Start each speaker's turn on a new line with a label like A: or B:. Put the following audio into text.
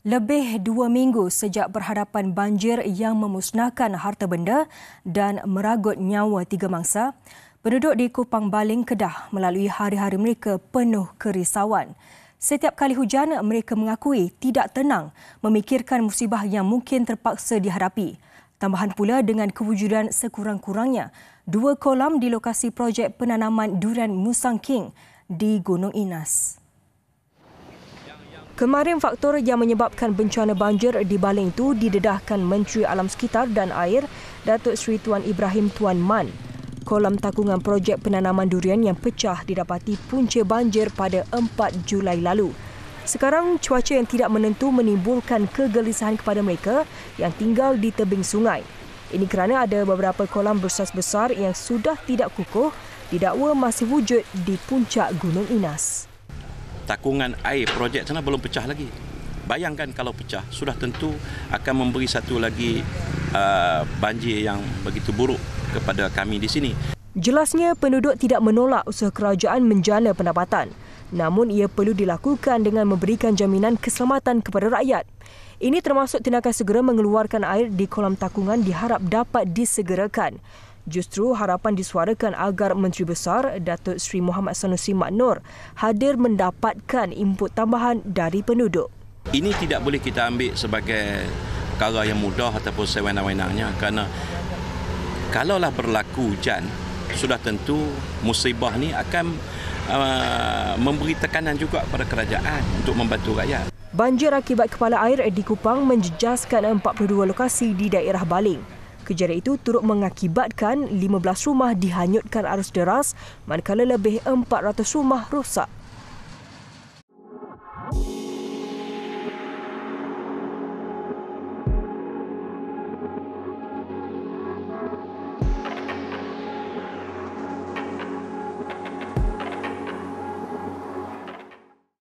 A: Lebih dua minggu sejak berhadapan banjir yang memusnahkan harta benda dan meragut nyawa tiga mangsa, penduduk di Kupang Baling Kedah melalui hari-hari mereka penuh kerisauan. Setiap kali hujan, mereka mengakui tidak tenang memikirkan musibah yang mungkin terpaksa dihadapi. Tambahan pula dengan kewujudan sekurang-kurangnya, dua kolam di lokasi projek penanaman durian Musang King di Gunung Inas. Kemarin faktor yang menyebabkan bencana banjir di Baling itu didedahkan Menteri Alam Sekitar dan Air Datuk Seri Tuan Ibrahim Tuan Man. Kolam takungan projek penanaman durian yang pecah didapati punca banjir pada 4 Julai lalu. Sekarang cuaca yang tidak menentu menimbulkan kegelisahan kepada mereka yang tinggal di tebing sungai. Ini kerana ada beberapa kolam bersas besar yang sudah tidak kukuh didakwa masih wujud di puncak Gunung Inas
B: takungan air projek sana belum pecah lagi. Bayangkan kalau pecah, sudah tentu akan memberi satu lagi uh, banjir yang begitu buruk kepada kami di sini.
A: Jelasnya penduduk tidak menolak usaha kerajaan menjana pendapatan. Namun ia perlu dilakukan dengan memberikan jaminan keselamatan kepada rakyat. Ini termasuk tindakan segera mengeluarkan air di kolam takungan diharap dapat disegerakan. Justru harapan disuarakan agar Menteri Besar Datuk Sri Muhammad Sanusi Maknur hadir mendapatkan input tambahan dari penduduk.
B: Ini tidak boleh kita ambil sebagai perkara yang mudah ataupun sewenang-wenangnya kerana kalaulah berlaku hujan sudah tentu musibah ni akan uh, memberi tekanan juga kepada kerajaan untuk membantu rakyat.
A: Banjir akibat kepala air di Kupang menjejaskan 42 lokasi di daerah Baling. Kejadian itu turut mengakibatkan 15 rumah dihanyutkan arus deras manakala lebih 400 rumah rosak.